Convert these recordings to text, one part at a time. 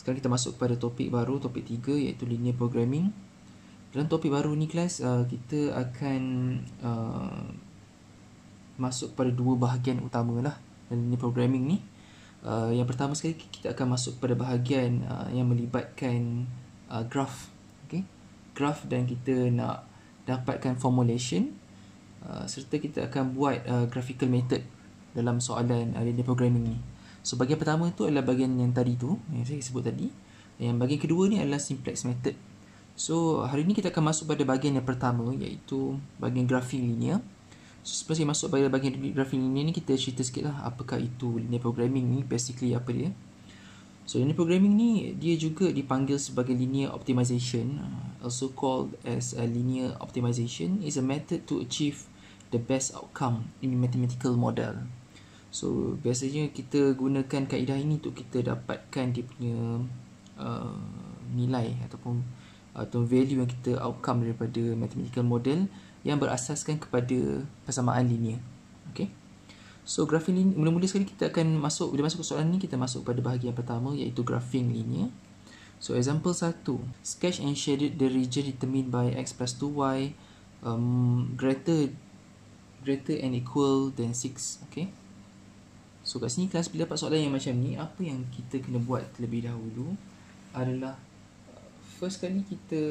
Sekarang kita masuk kepada topik baru, topik tiga, iaitu linear programming. Dalam topik baru ni kelas, uh, kita akan uh, masuk pada dua bahagian utama lah dalam linear programming ni. Uh, yang pertama sekali kita akan masuk pada bahagian uh, yang melibatkan uh, graph okay? Graph dan kita nak dapatkan formulation uh, Serta kita akan buat uh, graphical method dalam soalan uh, linear programming ni So bahagian pertama tu adalah bahagian yang tadi tu Yang saya sebut tadi Yang bahagian kedua ni adalah simplex method So hari ni kita akan masuk pada bahagian yang pertama Iaitu bahagian grafik linear So sebelum saya masuk pada bahagian grafik linear ni Kita cerita sikit lah apakah itu linear programming ni Basically apa dia So linear programming ni dia juga dipanggil sebagai linear optimization uh, Also called as a linear optimization is a method to achieve the best outcome in mathematical model So biasanya kita gunakan kaedah ini untuk kita dapatkan dia punya uh, nilai ataupun atau value yang kita outcome daripada mathematical model yang berasaskan kepada persamaan linear. Okay. So grafing linear, mula-mula sekali kita akan masuk, bila masuk ke soalan ni kita masuk pada bahagian pertama iaitu grafing linear. So example 1, sketch and shade the region determined by x plus 2y um, greater greater and equal than 6. Okay. So kat sini kelas bila dapat soalan yang macam ni Apa yang kita kena buat terlebih dahulu Adalah uh, First kali kita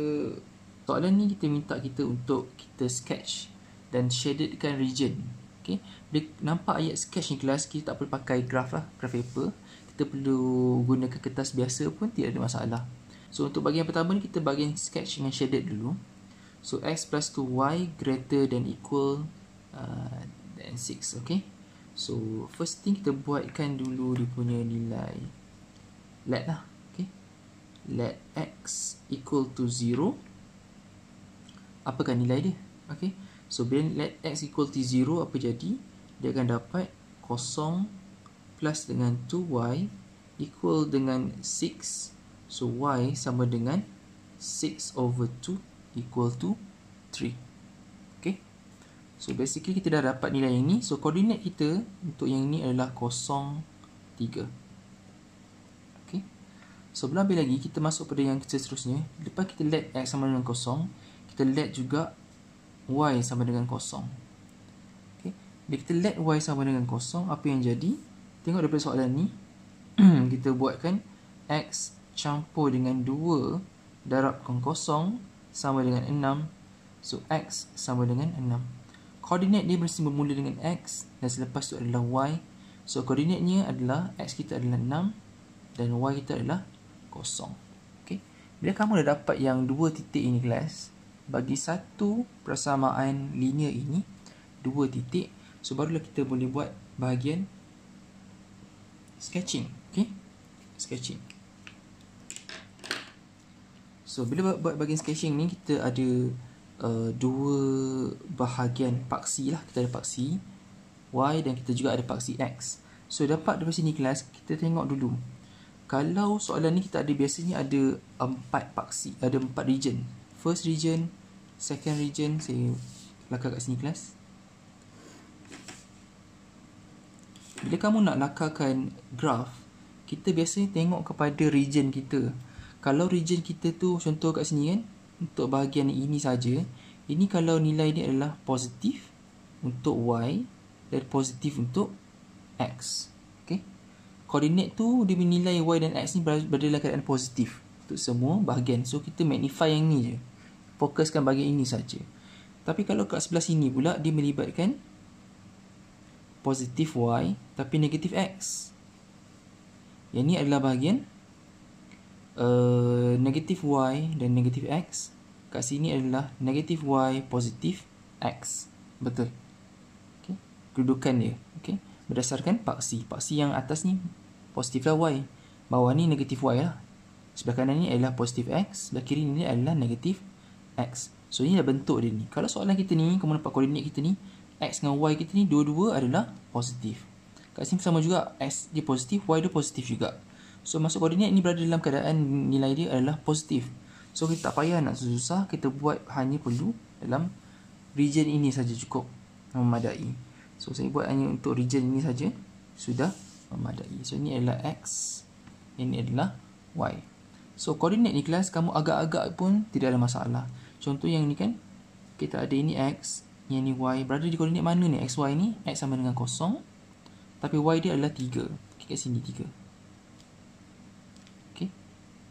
Soalan ni kita minta kita untuk Kita sketch dan shadedkan region Okay Bila nampak ayat sketch ni kelas Kita tak perlu pakai graph lah Graph paper Kita perlu gunakan kertas biasa pun Tidak ada masalah So untuk bagian pertama ni Kita bagian sketch dengan shaded dulu So x plus 2y greater than equal uh, than 6 Okay So first thing kita buatkan dulu dia punya nilai Let lah okay. Let x equal to 0 Apakah nilai dia? Okay. So bila let x equal to 0 apa jadi? Dia akan dapat 0 plus dengan 2y equal dengan 6 So y sama dengan 6 over 2 equal to 3 So basically kita dah dapat nilai yang ni So koordinat kita untuk yang ni adalah 0, 3 Okay So belah lebih lagi kita masuk pada yang kecil seterusnya Lepas kita let x sama dengan kosong? Kita let juga y sama dengan kosong. Okay Bila kita let y sama dengan kosong, Apa yang jadi Tengok daripada soalan ni Kita buatkan x campur dengan 2 Darabkan kosong Sama dengan 6 So x sama dengan 6 koordinat dia mesti bermula dengan x dan selepas tu adalah y. So koordinatnya adalah x kita adalah 6 dan y kita adalah kosong. Okey. Bila kamu dah dapat yang dua titik ini kelas, bagi satu persamaan linear ini dua titik, so barulah kita boleh buat bahagian sketching. Okey. Sketching. So bila buat bahagian sketching ni kita ada Uh, dua bahagian paksi lah kita ada paksi y dan kita juga ada paksi x so dapat daripada sini kelas kita tengok dulu kalau soalan ni kita ada biasanya ada empat paksi ada empat region first region second region saya lakar kat sini kelas bila kamu nak lakarkan graf kita biasanya tengok kepada region kita kalau region kita tu contoh kat sini kan untuk bahagian ini saja. Ini kalau nilai ini adalah positif untuk y dan positif untuk x. Okey. Koordinat tu dia punya nilai y dan x ni berada dalam keadaan positif untuk semua bahagian. So kita magnify yang ni je. Fokuskan bahagian ini saja. Tapi kalau kat sebelah sini pula dia melibatkan positif y tapi negatif x. Yang ni adalah bahagian Eh, negatif y dan negatif x kat sini adalah negatif y positif x betul okey kedudukan dia okey berdasarkan paksi paksi yang atas ni positif lah y bawah ni negatif y lah sebelah kanan ni adalah positif x sebelah kiri ni adalah negatif x so ni dah bentuk dia ni kalau soalan kita ni kamu dapat koordinat kita ni x dengan y kita ni dua-dua adalah positif kat sini sama juga x dia positif y dia positif juga So masuk koordinat ini berada dalam keadaan nilai dia adalah positif. So kita tak payah nak susah-susah, kita buat hanya perlu dalam region ini saja cukup memadai. So saya buat hanya untuk region ini saja sudah memadai. So ini adalah x, ini adalah y. So koordinat ni kelas kamu agak-agak pun tidak ada masalah. Contoh yang ni kan kita ada ini x, yang ni y. Berada di koordinat mana ni xy ni? X sama dengan kosong. Tapi y dia adalah 3. Kita kat sini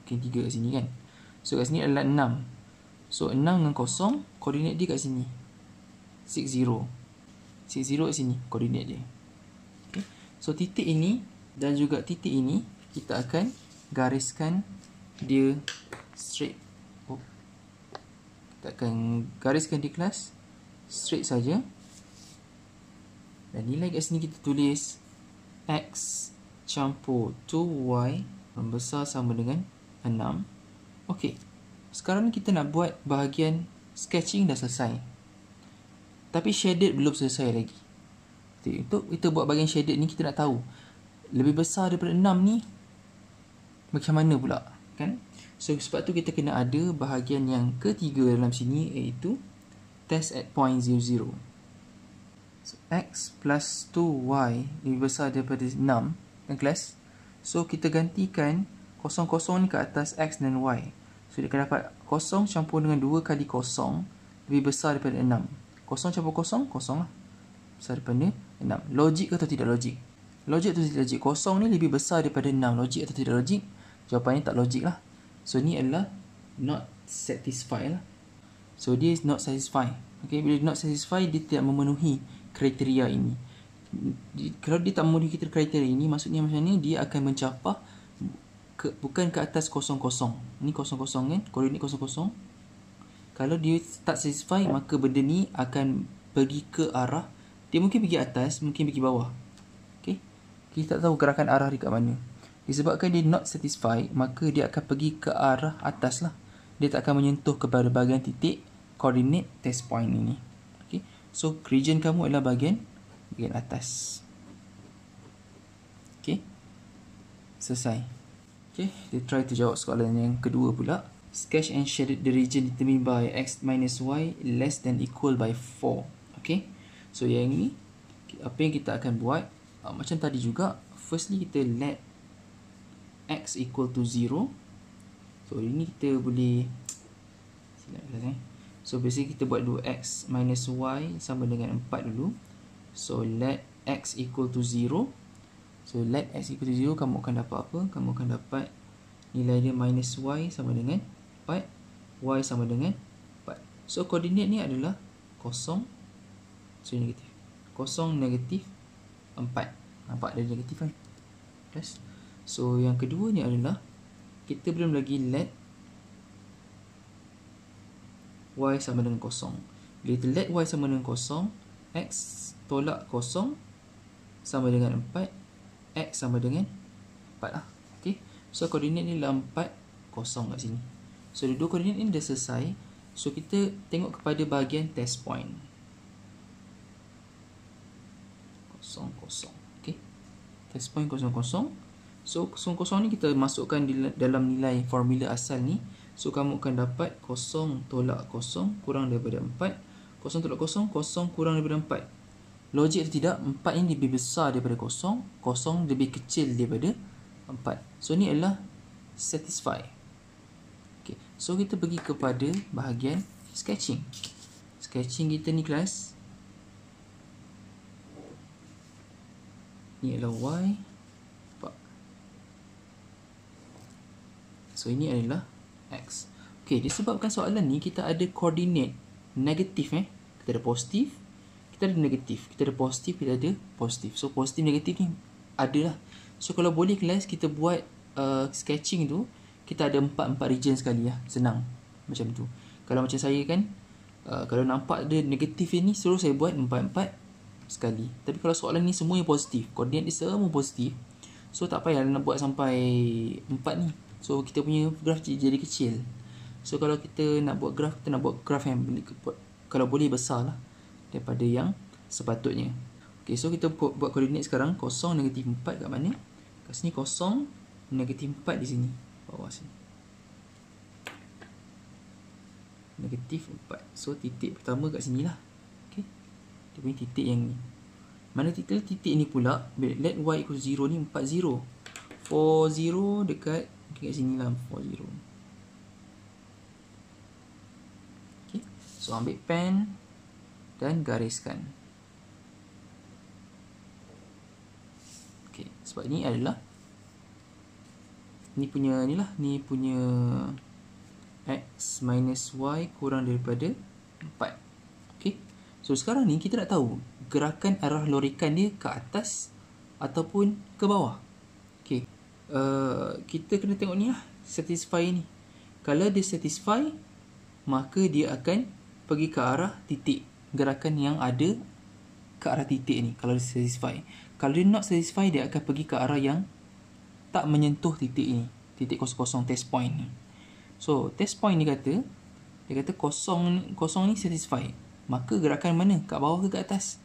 ke 3 kat sini kan. So, kat sini adalah 6. So, 6 dengan kosong, koordinat dia kat sini. 6, 0. 6, 0 sini, koordinat dia. Okay. So, titik ini dan juga titik ini, kita akan gariskan dia straight. Oh. Kita akan gariskan dia kelas straight saja. Dan nilai kat sini kita tulis X campur 2Y membesar sama dengan 6 Ok Sekarang ni kita nak buat bahagian sketching dah selesai Tapi shaded belum selesai lagi okay. Untuk kita buat bahagian shaded ni kita nak tahu Lebih besar daripada 6 ni Macam mana pula kan? So sebab tu kita kena ada bahagian yang ketiga dalam sini iaitu Test at point 0, 0 So x plus 2y lebih besar daripada 6 Kan kelas? So kita gantikan kosong-kosong ni ke atas x dan y. So, dia akan dapat kosong campur dengan 2 kali kosong lebih besar daripada 6. Kosong campur kosong, kosong lah. Besar daripada 6. Logik atau tidak logik? Logik atau tidak logik? Kosong ni lebih besar daripada 6. Logik atau tidak logik? Jawapannya tak logik lah. So, ni adalah not satisfied lah. So, dia is not satisfied. Okay, bila not satisfied, dia tidak memenuhi kriteria ini. Kalau dia tak memenuhi kriteria ini, maksudnya macam ni, dia akan mencapai ke, bukan ke atas kosong-kosong. Ini kosong-kosong kan? Koordinat kosong-kosong. Kalau dia tak satisfy, maka benda ni akan pergi ke arah. Dia mungkin pergi atas, mungkin pergi bawah. Okay? Kita tak tahu gerakan arah dia kat mana. Disebabkan dia not satisfy, maka dia akan pergi ke arah atas lah. Dia tak akan menyentuh kepada bahagian titik koordinat test point ini. Okay? So, region kamu adalah bahagian, bahagian atas. Okay? Selesai. Okay, dia try to jawab soalan yang kedua pula. Sketch and shade the region determined by x minus y less than equal by 4. Okay, so yang ni, apa yang kita akan buat, uh, macam tadi juga, firstly kita let x equal to 0. So, ini kita boleh, silap lah, eh. So, basically kita buat dulu x minus y sama dengan 4 dulu. So, let x equal to 0. So let x equal to 0 Kamu akan dapat apa? Kamu akan dapat Nilai dia minus y sama dengan 4 Y sama dengan 4 So koordinat ni adalah Kosong So negatif Kosong negatif 4 Nampak ada negatif kan? Plus So yang kedua ni adalah Kita belum lagi let Y sama dengan kosong Bila kita let Y sama dengan kosong X tolak kosong Sama dengan x sama dengan 4 lah okay. So koordinat ni dalam 4 kosong kat sini So dua koordinat ni dah selesai So kita tengok kepada bahagian test point Kosong kosong okay. Test point kosong kosong So kosong kosong ni kita masukkan dalam nilai formula asal ni So kamu akan dapat kosong tolak kosong kurang daripada 4 Kosong tolak kosong kosong kurang daripada 4 Logik atau tidak, 4 ini lebih besar daripada kosong kosong lebih kecil daripada 4 So, ni adalah satisfy okay. So, kita pergi kepada bahagian sketching Sketching kita ni kelas Ni adalah Y So, ini adalah X Okay, disebabkan soalan ni kita ada koordinat negatif eh Kita ada positif kita ada negatif, kita ada positif, kita ada positif. So positif negatif ni adalah. So kalau boleh kelas kita buat uh, sketching tu, kita ada empat-empat region sekali ya. Senang macam tu. Kalau macam saya kan uh, kalau nampak ada negatif ni suruh saya buat empat-empat sekali. Tapi kalau soalan ni semua yang positif, koordinat dia semua positif. So tak payah nak buat sampai empat ni. So kita punya graf jadi kecil. So kalau kita nak buat graf, kita nak buat graf yang kalau boleh besar lah daripada yang sepatutnya. Okey, so kita buat koordinat sekarang kosong negatif 4 kat mana? Kat sini kosong negatif 4 di sini. Bawah sini. Negatif 4. So titik pertama kat sini lah. Okey. Dia punya titik yang ni. Mana titik titik ni pula? Let y equals 0 ni 4 0. 4 dekat okay, kat sini lah 4 0. Okey. So ambil pen, dan gariskan. Okey, sebab ini adalah ni punya ni lah, ni punya x minus y kurang daripada 4. Okey. So sekarang ni kita nak tahu gerakan arah lorikan dia ke atas ataupun ke bawah. Okey. Uh, kita kena tengok ni lah satisfy ni. Kalau dia satisfy maka dia akan pergi ke arah titik gerakan yang ada ke arah titik ni kalau dia satisfy. Kalau dia not satisfy dia akan pergi ke arah yang tak menyentuh titik ini, titik kosong-kosong test point ni. So, test point ni kata dia kata kosong kosong ni satisfy. Maka gerakan mana? Kat bawah ke ke atas?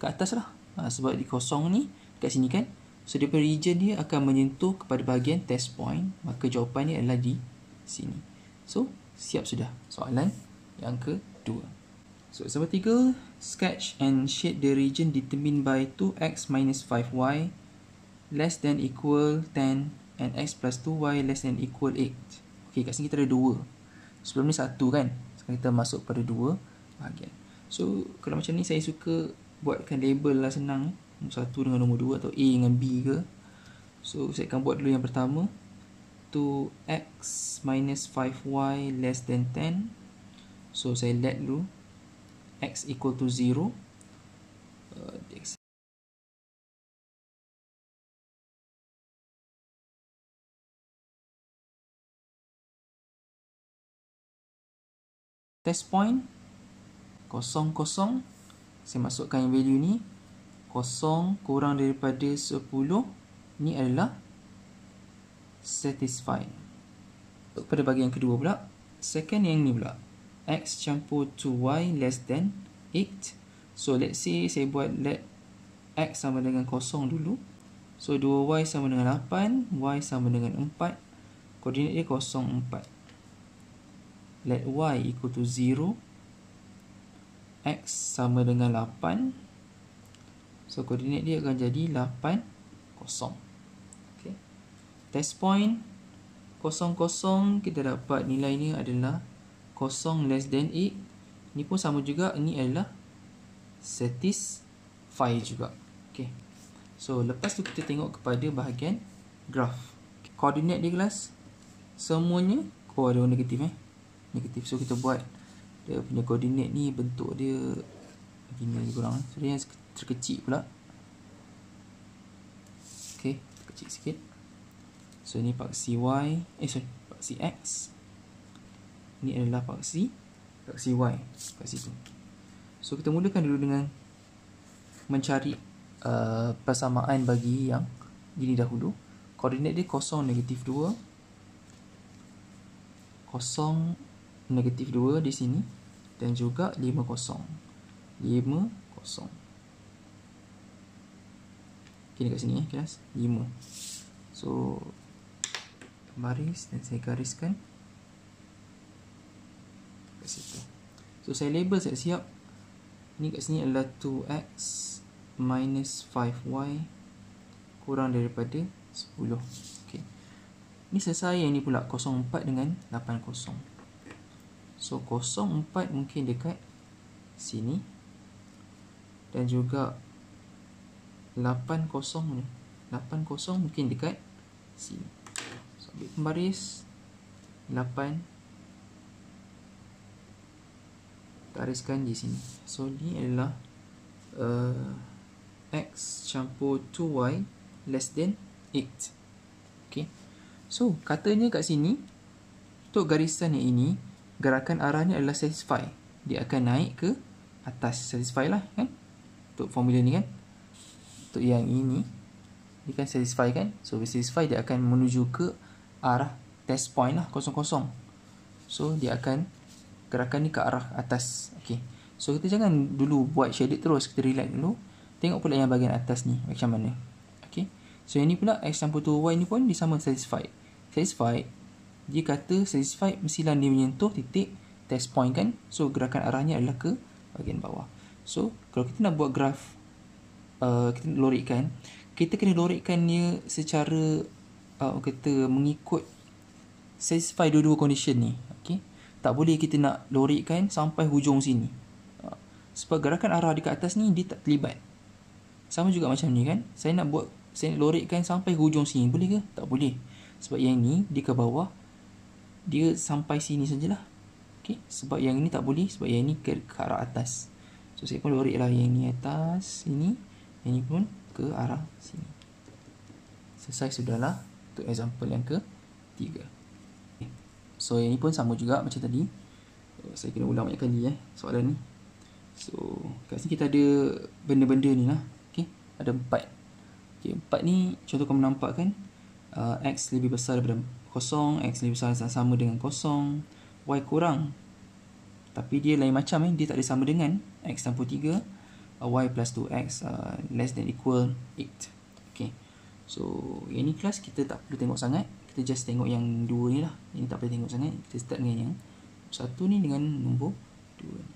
Ke atas lah. Ha, sebab di kosong ni kat sini kan. So, dia region dia akan menyentuh kepada bahagian test point. Maka jawapan ni adalah di sini. So, siap sudah soalan yang kedua. So example tiga, sketch and shade the region determined by 2x minus 5y less than equal 10 and x plus 2y less than equal 8. Okay, kat sini kita ada dua. Sebelum ni satu kan? Sekarang kita masuk pada dua bahagian. So, kalau macam ni saya suka buatkan label lah senang. Eh. Nombor satu dengan nombor dua atau A dengan B ke. So, saya akan buat dulu yang pertama. 2x minus 5y less than 10. So, saya let dulu x equal to 0 uh, test point kosong kosong saya masukkan value ni kosong kurang daripada 10 ni adalah satisfy. untuk pada bahagian kedua pula second yang ni pula x campur 2 y less than 8 so let's say saya buat let x sama dengan kosong dulu so 2y sama dengan 8 y sama dengan 4 koordinat dia kosong 4 let y equal to 0 x sama dengan 8 so koordinat dia akan jadi 8 kosong okay. test point kosong kosong kita dapat nilainya adalah 0 kosong less than 8 e, ni pun sama juga Ini adalah satisfy juga okey so lepas tu kita tengok kepada bahagian graf koordinat dia kelas semuanya oh ada negatif eh negatif so kita buat dia punya koordinat ni bentuk dia begini lagi kurang eh. so dia yang terkecil pula okey terkecil sikit so ni paksi y eh sorry paksi x ni adalah paksi paksi y kat situ so kita mulakan dulu dengan mencari uh, persamaan bagi yang gini dahulu koordinat dia kosong negatif 2 kosong negatif 2 di sini dan juga 5 kosong 5 kosong kini kat sini ya kelas 5 so baris dan saya gariskan kat situ So saya label siap-siap Ini kat sini adalah 2x minus 5y Kurang daripada 10 okay. Ni selesai yang ni pula 0,4 dengan 8,0 So 0,4 mungkin dekat sini Dan juga 8,0 ni 8,0 mungkin dekat sini So ambil pembaris 8 gariskan di sini So ni adalah uh, X campur 2Y Less than 8 Okay So katanya kat sini Untuk garisan yang ini Gerakan arahnya adalah satisfy Dia akan naik ke atas Satisfy lah kan Untuk formula ni kan Untuk yang ini Dia kan satisfy kan So satisfy dia akan menuju ke Arah test point lah kosong-kosong So dia akan gerakan ni ke arah atas okey so kita jangan dulu buat shaded terus kita relax dulu tengok pula yang bahagian atas ni macam mana okey so yang ni pula x campur tu y ni pun dia sama satisfied satisfied dia kata satisfied mestilah dia menyentuh titik test point kan so gerakan arahnya adalah ke bahagian bawah so kalau kita nak buat graf uh, kita lorikkan kita kena lorikkan dia secara uh, kata mengikut satisfy dua-dua condition ni tak boleh kita nak lorikkan sampai hujung sini ha. sebab gerakan arah dekat atas ni dia tak terlibat sama juga macam ni kan saya nak buat saya nak lorikkan sampai hujung sini boleh ke? tak boleh sebab yang ni dia ke bawah dia sampai sini sajalah okay? sebab yang ni tak boleh sebab yang ni ke, ke arah atas so saya pun loriklah yang ni atas sini yang ni pun ke arah sini selesai sudahlah untuk example yang ke 3 So yang ni pun sama juga macam tadi so, eh, Saya kena ulang banyak kali eh soalan ni So kat sini kita ada benda-benda ni lah Okay ada empat Okay empat ni contoh kamu nampak kan uh, X lebih besar daripada kosong X lebih besar sama dengan kosong Y kurang Tapi dia lain macam eh Dia tak ada sama dengan X tambah tiga, uh, Y plus 2X uh, less than equal 8 Okay So yang ni kelas kita tak perlu tengok sangat kita just tengok yang dua ni lah Ini tak payah tengok sangat Kita start dengan yang Satu ni dengan nombor dua ni.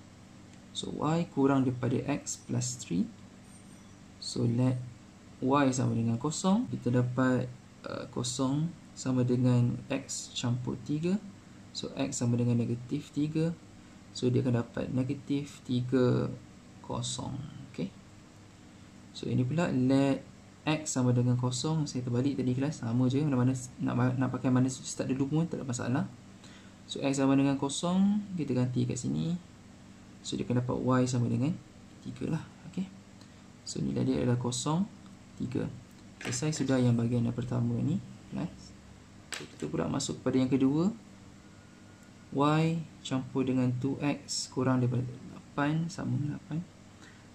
So y kurang daripada x plus 3 So let y sama dengan kosong Kita dapat uh, kosong sama dengan x campur 3 So x sama dengan negatif 3 So dia akan dapat negatif 3 kosong Okay So ini pula let x sama dengan kosong saya terbalik tadi kelas sama je mana mana nak nak pakai mana start dulu pun tak ada masalah so x sama dengan kosong kita ganti kat sini so dia akan dapat y sama dengan 3 lah okay. so nilai dia adalah kosong 3 selesai sudah yang bahagian yang pertama ni kelas so, kita pula masuk kepada yang kedua y campur dengan 2x kurang daripada 8 sama dengan 8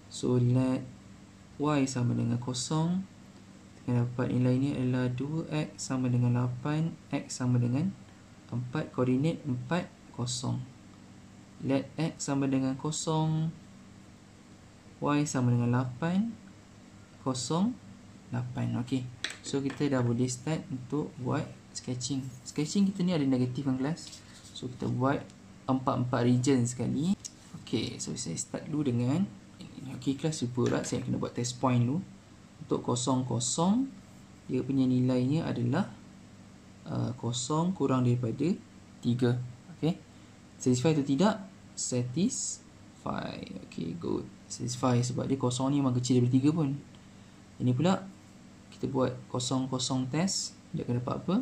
so let y sama dengan kosong yang dapat nilai ni adalah 2x sama dengan 8 x sama dengan 4 koordinat 4, kosong let x sama dengan kosong y sama dengan 8 kosong 8 ok, so kita dah boleh start untuk buat sketching sketching kita ni ada negatif kan kelas so kita buat 4-4 region sekali ok, so saya start dulu dengan ok kelas, lupa lah saya kena buat test point dulu untuk kosong kosong dia punya nilainya adalah uh, kosong kurang daripada 3 okay satisfy atau tidak satisfy okay good satisfy sebab dia kosong ni memang kecil daripada 3 pun ini pula kita buat kosong kosong test dia akan dapat apa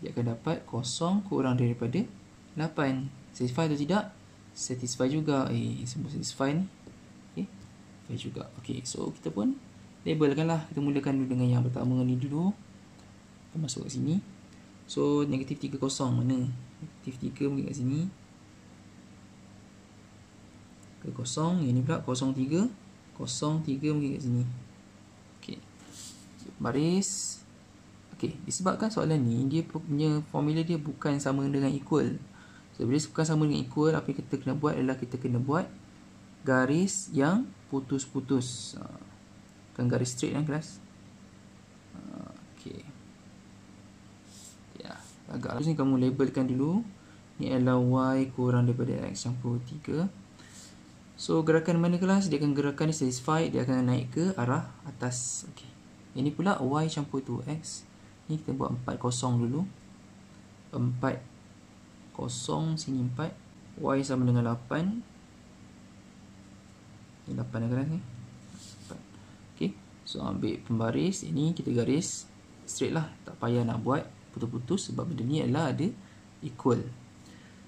dia akan dapat kosong kurang daripada 8 satisfy atau tidak satisfy juga eh semua satisfy ni okay satisfy juga okay so kita pun labelkan lah kita mulakan dulu dengan yang pertama ni dulu kita masuk kat sini so negatif 3 kosong mana negatif 3 mungkin kat sini ke kosong yang ni pula kosong 3 kosong 3 mungkin kat sini ok baris ok disebabkan soalan ni dia punya formula dia bukan sama dengan equal so bila bukan sama dengan equal apa yang kita kena buat adalah kita kena buat garis yang putus -putus. Ha. Bukan garis straight kan kelas ah, Okay Ya agak lah. Terus ni kamu labelkan dulu Ni adalah Y kurang daripada X yang puluh So gerakan mana kelas Dia akan gerakan ni satisfied Dia akan naik ke arah atas Okay ini pula Y campur 2X Ni kita buat 4 kosong dulu 4 kosong sini 4 Y sama dengan 8 Ini 8 dah kelas ni So ambil pembaris Ini kita garis straight lah Tak payah nak buat putus-putus Sebab benda ni adalah ada equal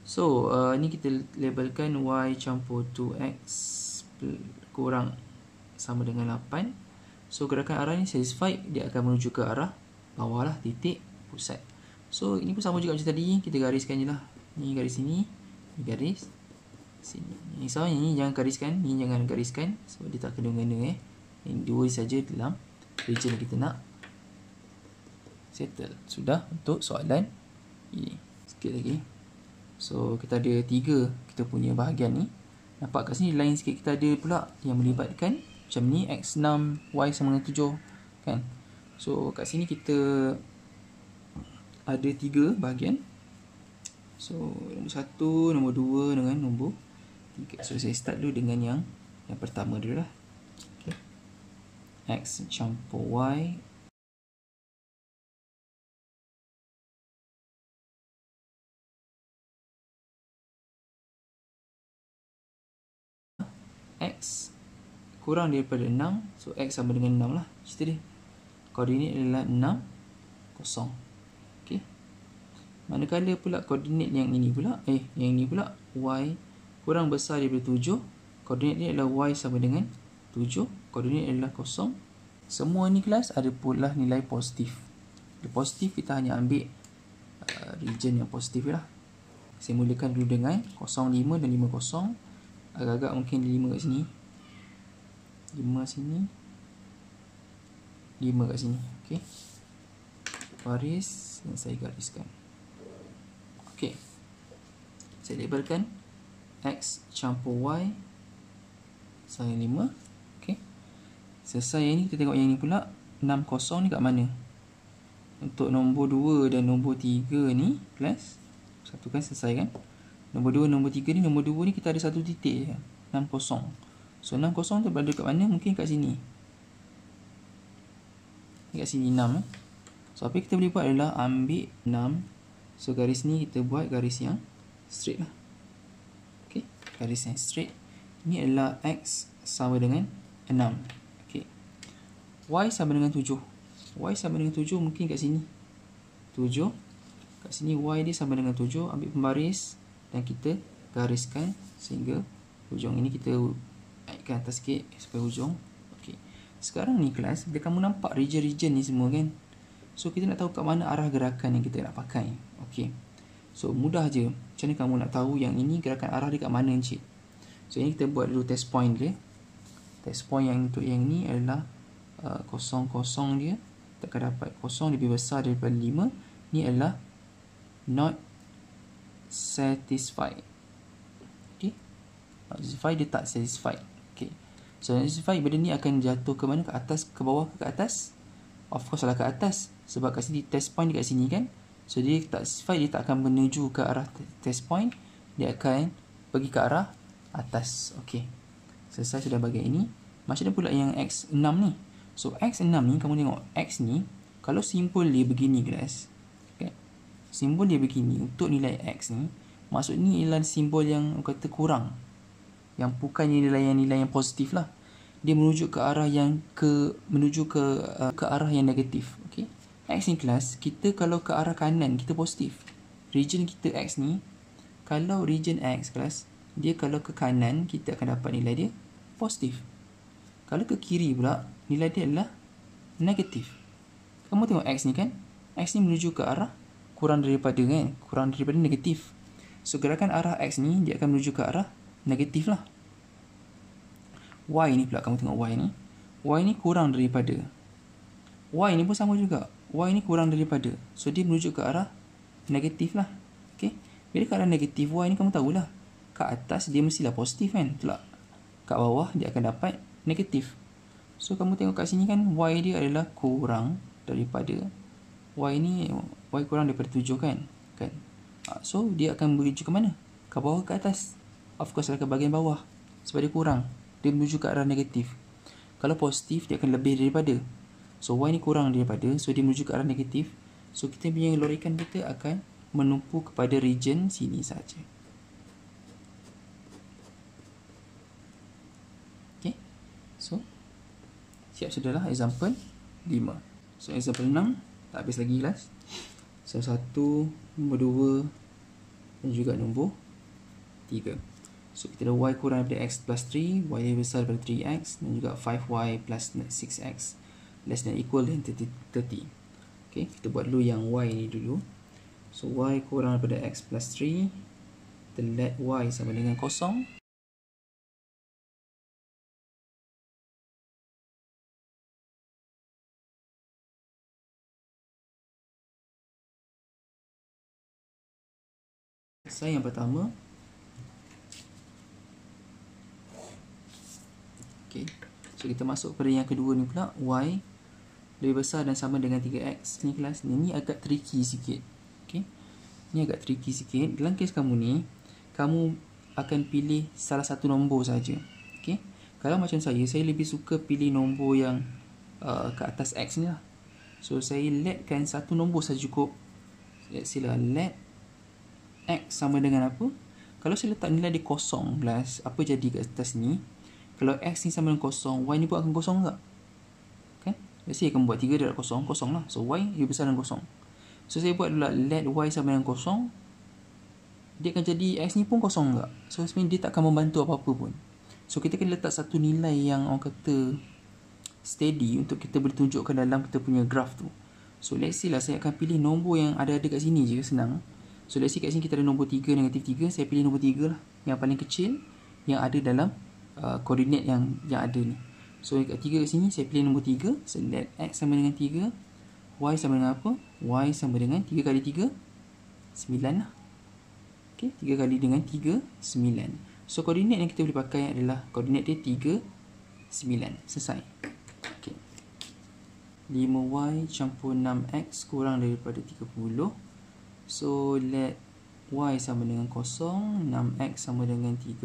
So uh, ni kita labelkan Y campur 2X Kurang Sama dengan 8 So gerakan arah ni satisfied Dia akan menuju ke arah bawah lah Titik pusat So ini pun sama juga macam tadi Kita gariskan je lah Ni garis sini Ni garis sini. So yang ni jangan gariskan Ni jangan gariskan Sebab dia tak kena-kena eh ini dua saja dalam region kita nak settle sudah untuk soalan ini sikit lagi so kita ada tiga kita punya bahagian ni nampak kat sini lain sikit kita ada pula yang melibatkan macam ni x6 y sama dengan 7 kan so kat sini kita ada tiga bahagian so nombor satu nombor dua dengan nombor tiga so saya start dulu dengan yang yang pertama dulu lah x campur y x kurang daripada 6 so x sama dengan 6 lah cerita dia koordinat adalah 6 kosong ok manakala pula koordinat yang ini pula eh yang ini pula y kurang besar daripada 7 koordinat ni adalah y sama dengan 7 koordinat adalah kosong. semua ni kelas ada pula nilai positif dia positif kita hanya ambil uh, region yang positif lah saya mulakan dulu dengan 0,5 dan 5,0 agak-agak mungkin 5 kat sini 5 sini 5 kat sini ok baris yang saya gariskan ok saya labelkan X campur Y sin 5 Selesai yang ni kita tengok yang ni pula 6 kosong ni kat mana Untuk nombor 2 dan nombor 3 ni Plus Satu kan selesai kan Nombor 2 nombor 3 ni Nombor 2 ni kita ada satu titik je 6 kosong So 6 kosong tu berada kat mana Mungkin kat sini Kat sini 6 eh. So apa kita boleh buat adalah Ambil 6 So garis ni kita buat garis yang Straight lah Okay Garis yang straight Ini adalah X sama dengan 6 Y sama dengan 7 Y sama dengan 7 mungkin kat sini 7 Kat sini Y dia sama dengan 7 Ambil pembaris Dan kita gariskan Sehingga hujung ini kita Naikkan atas sikit Supaya hujung okay. Sekarang ni kelas Bila kamu nampak region-region ni semua kan So kita nak tahu kat mana arah gerakan yang kita nak pakai okay. So mudah je Macam mana kamu nak tahu yang ini gerakan arah dia kat mana encik So ini kita buat dulu test point dia Test point yang untuk yang ni adalah Ah, kosong-kosong dia dia takkan dapat kosong lebih besar daripada 5 ni adalah not satisfied okay not satisfied dia tak satisfied okay so not satisfied benda ni akan jatuh ke mana ke atas ke bawah ke, atas of course lah ke atas sebab kat sini test point dekat sini kan so dia tak satisfied dia tak akan menuju ke arah test point dia akan pergi ke arah atas okay selesai sudah bagian ini macam mana pula yang x6 ni So X6 ni kamu tengok X ni Kalau simbol dia begini guys okay. Simpul dia begini untuk nilai X ni maksud ni ialah simbol yang kata kurang Yang bukan nilai yang nilai yang positif lah Dia menuju ke arah yang ke Menuju ke uh, ke arah yang negatif okay. X ni kelas Kita kalau ke arah kanan kita positif Region kita X ni Kalau region X kelas Dia kalau ke kanan kita akan dapat nilai dia Positif kalau ke kiri pula, nilai dia adalah negatif. Kamu tengok X ni kan? X ni menuju ke arah kurang daripada kan? Kurang daripada negatif. So, gerakan arah X ni, dia akan menuju ke arah negatif lah. Y ni pula, kamu tengok Y ni. Y ni kurang daripada. Y ni pun sama juga. Y ni kurang daripada. So, dia menuju ke arah negatif lah. Okay? Bila ke arah negatif, Y ni kamu tahulah. Ke atas, dia mestilah positif kan? Tak? Kat bawah, dia akan dapat negatif. So kamu tengok kat sini kan y dia adalah kurang daripada y ni y kurang daripada 7 kan? Kan? Ah, so dia akan menuju ke mana? Ke bawah ke atas? Of course ke bahagian bawah. Sebab dia kurang. Dia menuju ke arah negatif. Kalau positif dia akan lebih daripada. So y ni kurang daripada. So dia menuju ke arah negatif. So kita punya lorikan kita akan menumpu kepada region sini saja. So Siap sudahlah example 5 So example 6 Tak habis lagi lah. So 1 Nombor 2 Dan juga nombor 3 So kita ada y kurang daripada x plus 3 Y lebih besar daripada 3x Dan juga 5y plus 6x Less than equal than 30 Okay Kita buat dulu yang y ni dulu So y kurang daripada x plus 3 Kita let y sama dengan kosong Saya yang pertama Okay So kita masuk pada yang kedua ni pula Y Lebih besar dan sama dengan 3X Ni kelas ni Ni agak tricky sikit Okay Ni agak tricky sikit Dalam kes kamu ni Kamu akan pilih salah satu nombor saja. Okay Kalau macam saya Saya lebih suka pilih nombor yang uh, Ke atas X ni lah So saya letkan satu nombor saja cukup Let's see lah Let x sama dengan apa? Kalau saya letak nilai dia kosong plus apa jadi kat atas ni? Kalau x ni sama dengan kosong, y ni pun akan kosong tak? Kan? Okay? Let's say akan buat 3 darab kosong, kosong lah. So y dia besar dengan kosong. So saya buat adalah let y sama dengan kosong. Dia akan jadi x ni pun kosong tak? So sebenarnya dia tak akan membantu apa-apa pun. So kita kena letak satu nilai yang orang kata steady untuk kita bertunjukkan dalam kita punya graf tu. So let's say lah saya akan pilih nombor yang ada-ada kat sini je senang. So let's see kat sini kita ada nombor 3 negatif 3 Saya pilih nombor 3 lah Yang paling kecil yang ada dalam koordinat uh, yang yang ada ni So kat 3 kat sini saya pilih nombor 3 So that x sama dengan 3 Y sama dengan apa? Y sama dengan 3 kali 3 9 lah Okay 3 kali dengan 3 9 So koordinat yang kita boleh pakai adalah Koordinat dia 3 9 Selesai 5y campur 6x kurang daripada So let y sama dengan kosong 6x sama dengan 30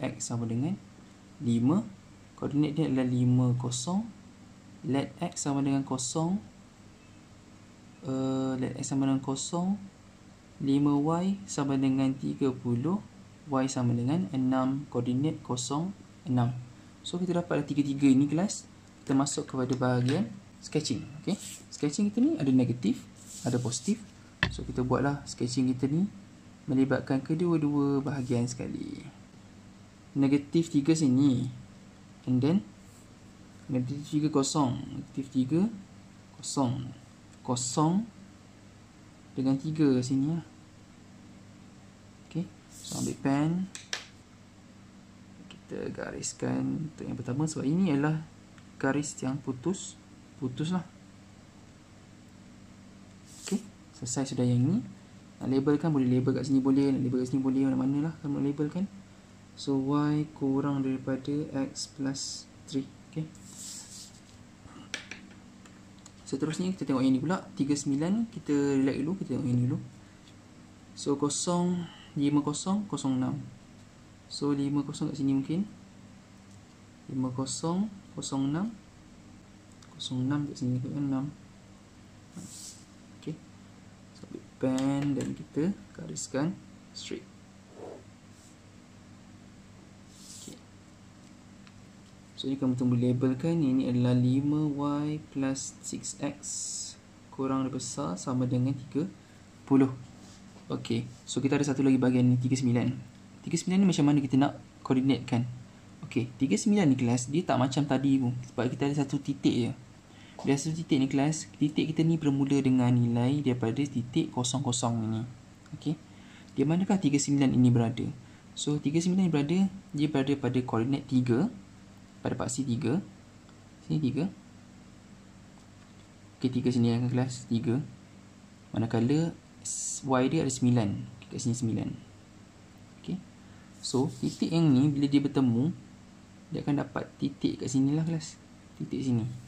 x sama dengan 5 Koordinat dia adalah 5 kosong Let x sama dengan kosong uh, Let x sama dengan kosong 5y sama dengan 30 y sama dengan 6 koordinat kosong 6 So kita dapatlah tiga-tiga ini kelas Kita masuk kepada bahagian sketching okay. Sketching kita ni ada negatif, ada positif So kita buatlah sketching kita ni Melibatkan kedua-dua bahagian sekali Negatif 3 sini And then Negatif 3 kosong Negatif 3 kosong Kosong Dengan 3 sini lah Okay So ambil pen Kita gariskan Untuk yang pertama sebab ini adalah Garis yang putus Putus lah selesai sudah yang ni nak label kan boleh label kat sini boleh nak label kat sini boleh mana mana lah kalau nak label kan so y kurang daripada x plus 3 ok seterusnya kita tengok yang ni pula 39 kita relax dulu kita tengok yang ni dulu so 0 kosong 06 So kosong kat sini mungkin kosong, kosong 50 kosong 06 kat sini kan pen dan kita gariskan straight. Okay. So, jika kita boleh labelkan, ini adalah 5y plus 6x kurang lebih besar sama dengan 30. Okay. So, kita ada satu lagi bahagian ni, 39. 39 ni macam mana kita nak koordinatkan? Okay, 39 ni kelas, dia tak macam tadi pun. Sebab kita ada satu titik je biasa titik ni kelas titik kita ni bermula dengan nilai daripada titik kosong kosong ni okay? di manakah 39 ini berada so 39 ini berada dia berada pada koordinat 3 pada paksi 3 sini 3 ok 3 sini kan kelas 3 manakala y dia ada 9 kat sini 9 okay? so titik yang ni bila dia bertemu dia akan dapat titik kat sini lah kelas titik sini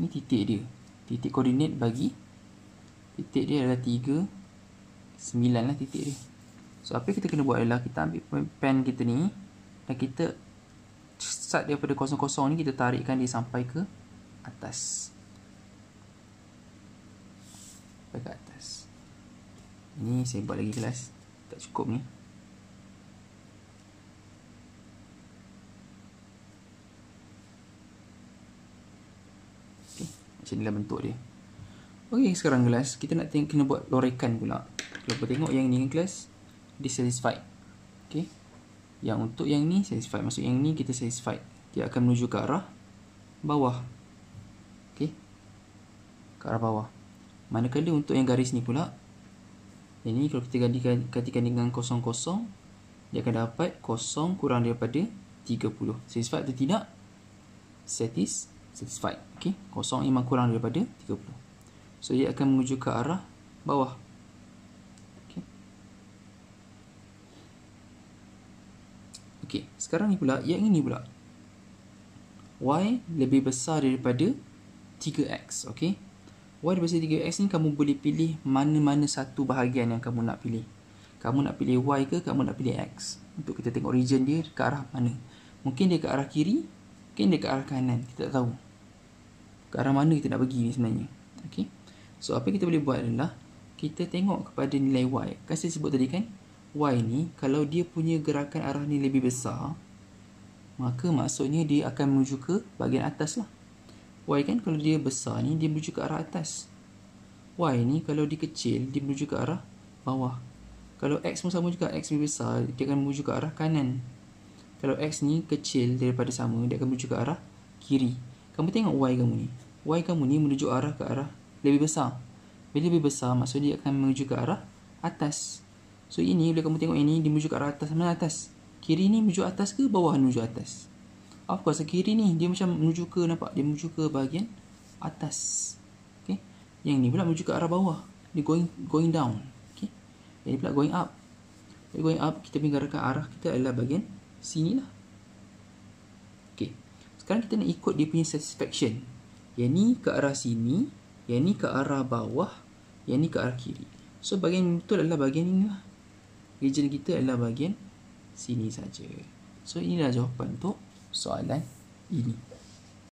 Ni titik dia Titik koordinat bagi Titik dia adalah 3 9 lah titik dia So apa kita kena buat adalah Kita ambil pen kita ni Dan kita Start daripada kosong-kosong ni Kita tarikkan dia sampai ke Atas Sampai ke atas Ni saya buat lagi kelas Tak cukup ni macam lah bentuk dia Okey, sekarang kelas kita nak tengok kena buat lorekan pula kalau kita tengok yang ni kan kelas dissatisfied ok yang untuk yang ni satisfied maksud yang ni kita satisfied dia akan menuju ke arah bawah ok ke arah bawah manakala untuk yang garis ni pula yang ni kalau kita gantikan, gantikan dengan kosong-kosong dia akan dapat kosong kurang daripada 30 satisfied atau tidak satisfied satisfied okey kosong memang kurang daripada 30 so ia akan menuju ke arah bawah okey okey sekarang ni pula yang ini pula y lebih besar daripada 3x okey y lebih daripada 3x ni kamu boleh pilih mana-mana satu bahagian yang kamu nak pilih kamu nak pilih y ke kamu nak pilih x untuk kita tengok region dia ke arah mana mungkin dia ke arah kiri Mungkin dia ke arah kanan Kita tak tahu Ke arah mana kita nak pergi ni sebenarnya okay. So apa kita boleh buat adalah Kita tengok kepada nilai Y Kan saya sebut tadi kan Y ni Kalau dia punya gerakan arah ni lebih besar Maka maksudnya dia akan menuju ke bahagian atas lah Y kan kalau dia besar ni Dia menuju ke arah atas Y ni kalau dia kecil Dia menuju ke arah bawah Kalau X pun sama juga X lebih besar Dia akan menuju ke arah kanan kalau X ni kecil daripada sama, dia akan menuju ke arah kiri. Kamu tengok Y kamu ni. Y kamu ni menuju arah ke arah lebih besar. Bila lebih besar, maksudnya dia akan menuju ke arah atas. So, ini bila kamu tengok ini, dia menuju ke arah atas mana atas? Kiri ni menuju atas ke bawah menuju atas? Of course, kiri ni dia macam menuju ke, nampak? Dia menuju ke bahagian atas. Okay? Yang ni pula menuju ke arah bawah. Dia going going down. Okay? Jadi pula going up. Jadi going up, kita pergi ke arah kita adalah bahagian sini lah Okay Sekarang kita nak ikut dia punya satisfaction Yang ni ke arah sini Yang ni ke arah bawah Yang ni ke arah kiri So bagian betul adalah bagian ni lah Region kita adalah bagian sini saja. So inilah jawapan untuk soalan ini.